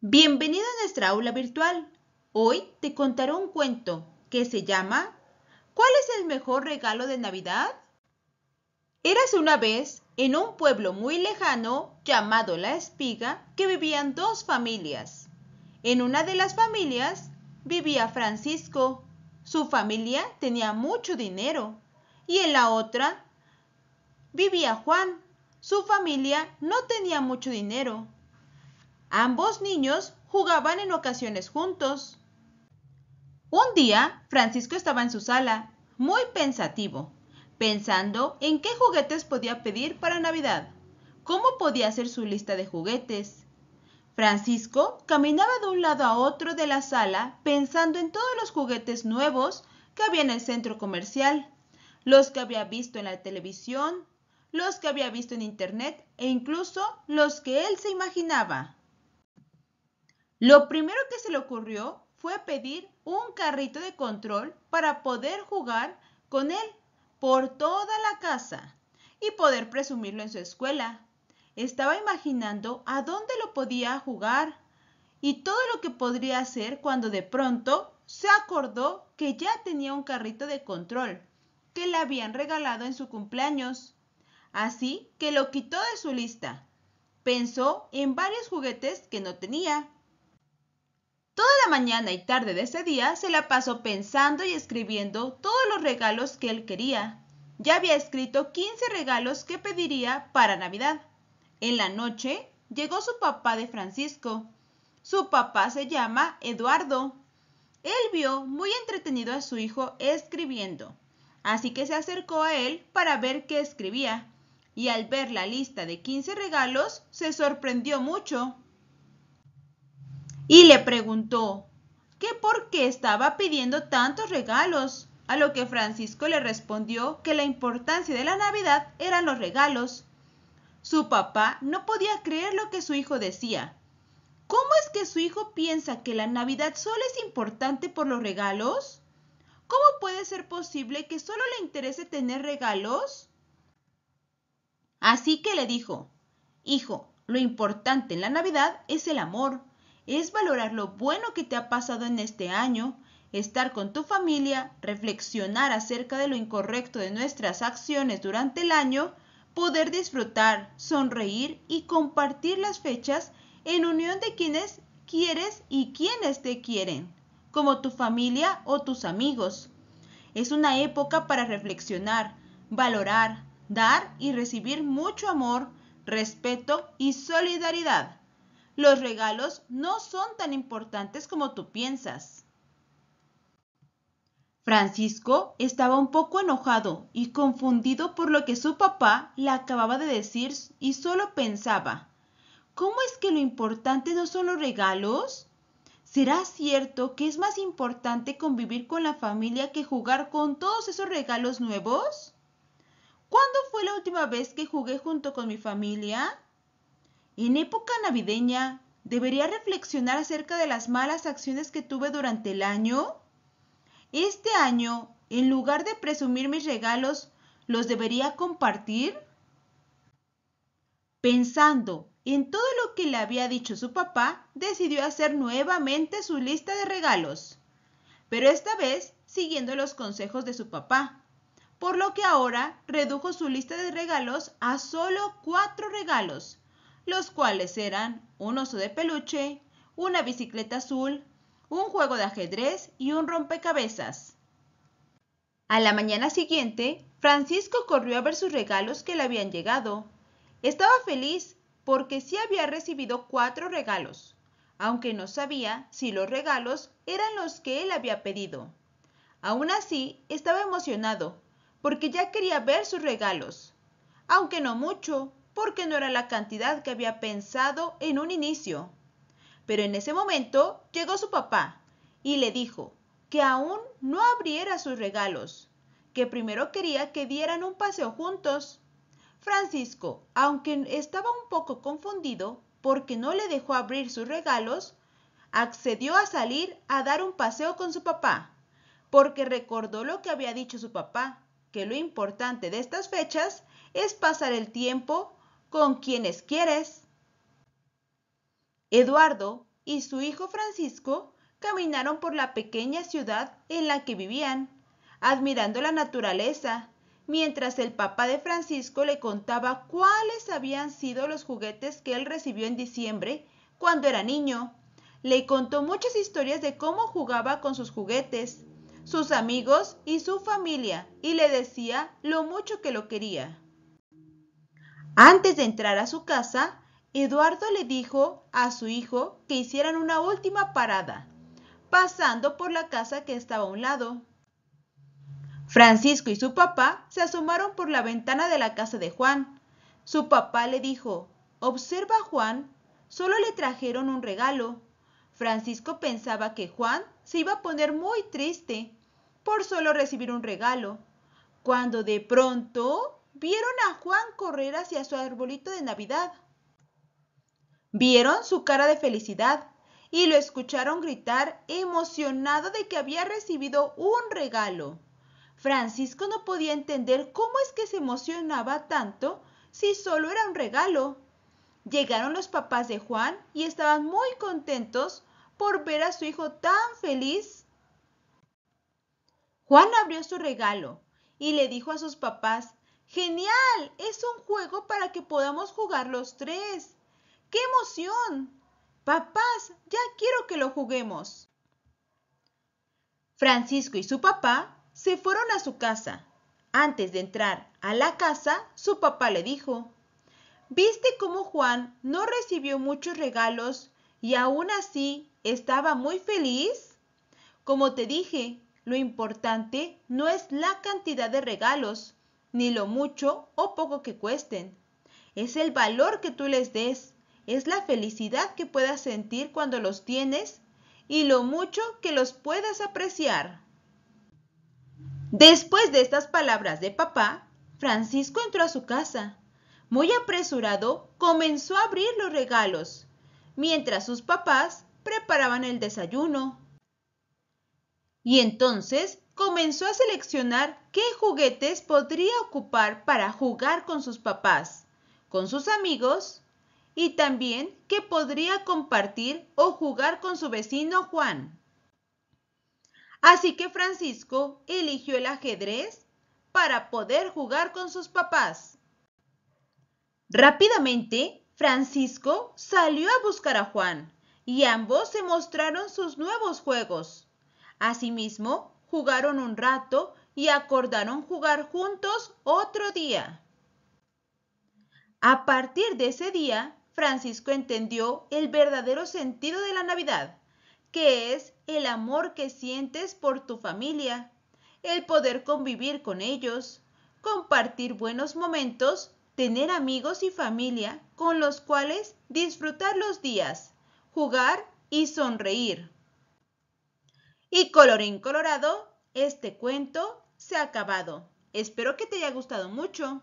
Bienvenido a nuestra aula virtual. Hoy te contaré un cuento que se llama ¿Cuál es el mejor regalo de Navidad? Eras una vez, en un pueblo muy lejano llamado La Espiga, que vivían dos familias. En una de las familias vivía Francisco. Su familia tenía mucho dinero. Y en la otra vivía Juan. Su familia no tenía mucho dinero Ambos niños jugaban en ocasiones juntos. Un día, Francisco estaba en su sala, muy pensativo, pensando en qué juguetes podía pedir para Navidad, cómo podía hacer su lista de juguetes. Francisco caminaba de un lado a otro de la sala pensando en todos los juguetes nuevos que había en el centro comercial, los que había visto en la televisión, los que había visto en internet e incluso los que él se imaginaba. Lo primero que se le ocurrió fue pedir un carrito de control para poder jugar con él por toda la casa y poder presumirlo en su escuela. Estaba imaginando a dónde lo podía jugar y todo lo que podría hacer cuando de pronto se acordó que ya tenía un carrito de control que le habían regalado en su cumpleaños. Así que lo quitó de su lista. Pensó en varios juguetes que no tenía Toda la mañana y tarde de ese día se la pasó pensando y escribiendo todos los regalos que él quería. Ya había escrito 15 regalos que pediría para Navidad. En la noche llegó su papá de Francisco. Su papá se llama Eduardo. Él vio muy entretenido a su hijo escribiendo, así que se acercó a él para ver qué escribía, y al ver la lista de 15 regalos se sorprendió mucho y le preguntó ¿qué por qué estaba pidiendo tantos regalos, a lo que Francisco le respondió que la importancia de la Navidad eran los regalos. Su papá no podía creer lo que su hijo decía. ¿Cómo es que su hijo piensa que la Navidad solo es importante por los regalos? ¿Cómo puede ser posible que solo le interese tener regalos? Así que le dijo, Hijo, lo importante en la Navidad es el amor es valorar lo bueno que te ha pasado en este año, estar con tu familia, reflexionar acerca de lo incorrecto de nuestras acciones durante el año, poder disfrutar, sonreír y compartir las fechas en unión de quienes quieres y quienes te quieren, como tu familia o tus amigos. Es una época para reflexionar, valorar, dar y recibir mucho amor, respeto y solidaridad. Los regalos no son tan importantes como tú piensas. Francisco estaba un poco enojado y confundido por lo que su papá le acababa de decir y solo pensaba, ¿cómo es que lo importante no son los regalos? ¿Será cierto que es más importante convivir con la familia que jugar con todos esos regalos nuevos? ¿Cuándo fue la última vez que jugué junto con mi familia? En época navideña, ¿debería reflexionar acerca de las malas acciones que tuve durante el año? Este año, en lugar de presumir mis regalos, ¿los debería compartir? Pensando en todo lo que le había dicho su papá, decidió hacer nuevamente su lista de regalos, pero esta vez siguiendo los consejos de su papá, por lo que ahora redujo su lista de regalos a solo cuatro regalos, los cuales eran un oso de peluche, una bicicleta azul, un juego de ajedrez y un rompecabezas. A la mañana siguiente, Francisco corrió a ver sus regalos que le habían llegado. Estaba feliz porque sí había recibido cuatro regalos, aunque no sabía si los regalos eran los que él había pedido. Aún así, estaba emocionado, porque ya quería ver sus regalos, aunque no mucho, porque no era la cantidad que había pensado en un inicio. Pero en ese momento llegó su papá y le dijo que aún no abriera sus regalos, que primero quería que dieran un paseo juntos. Francisco, aunque estaba un poco confundido porque no le dejó abrir sus regalos, accedió a salir a dar un paseo con su papá, porque recordó lo que había dicho su papá, que lo importante de estas fechas es pasar el tiempo con quienes quieres. Eduardo y su hijo Francisco caminaron por la pequeña ciudad en la que vivían, admirando la naturaleza, mientras el papá de Francisco le contaba cuáles habían sido los juguetes que él recibió en diciembre cuando era niño. Le contó muchas historias de cómo jugaba con sus juguetes, sus amigos y su familia, y le decía lo mucho que lo quería. Antes de entrar a su casa, Eduardo le dijo a su hijo que hicieran una última parada, pasando por la casa que estaba a un lado. Francisco y su papá se asomaron por la ventana de la casa de Juan. Su papá le dijo, Observa Juan, solo le trajeron un regalo. Francisco pensaba que Juan se iba a poner muy triste por solo recibir un regalo, cuando de pronto vieron a Juan correr hacia su arbolito de Navidad. Vieron su cara de felicidad y lo escucharon gritar emocionado de que había recibido un regalo. Francisco no podía entender cómo es que se emocionaba tanto si solo era un regalo. Llegaron los papás de Juan y estaban muy contentos por ver a su hijo tan feliz. Juan abrió su regalo y le dijo a sus papás Genial, es un juego para que podamos jugar los tres. ¡Qué emoción! Papás, ya quiero que lo juguemos. Francisco y su papá se fueron a su casa. Antes de entrar a la casa, su papá le dijo, ¿Viste cómo Juan no recibió muchos regalos y aún así estaba muy feliz? Como te dije, lo importante no es la cantidad de regalos, ni lo mucho o poco que cuesten. Es el valor que tú les des, es la felicidad que puedas sentir cuando los tienes y lo mucho que los puedas apreciar. Después de estas palabras de papá, Francisco entró a su casa. Muy apresurado, comenzó a abrir los regalos, mientras sus papás preparaban el desayuno. Y entonces comenzó a seleccionar qué juguetes podría ocupar para jugar con sus papás, con sus amigos y también qué podría compartir o jugar con su vecino Juan. Así que Francisco eligió el ajedrez para poder jugar con sus papás. Rápidamente, Francisco salió a buscar a Juan y ambos se mostraron sus nuevos juegos. Asimismo, jugaron un rato y acordaron jugar juntos otro día. A partir de ese día, Francisco entendió el verdadero sentido de la Navidad, que es el amor que sientes por tu familia, el poder convivir con ellos, compartir buenos momentos, tener amigos y familia con los cuales disfrutar los días, jugar y sonreír. Y colorín colorado, este cuento se ha acabado. Espero que te haya gustado mucho.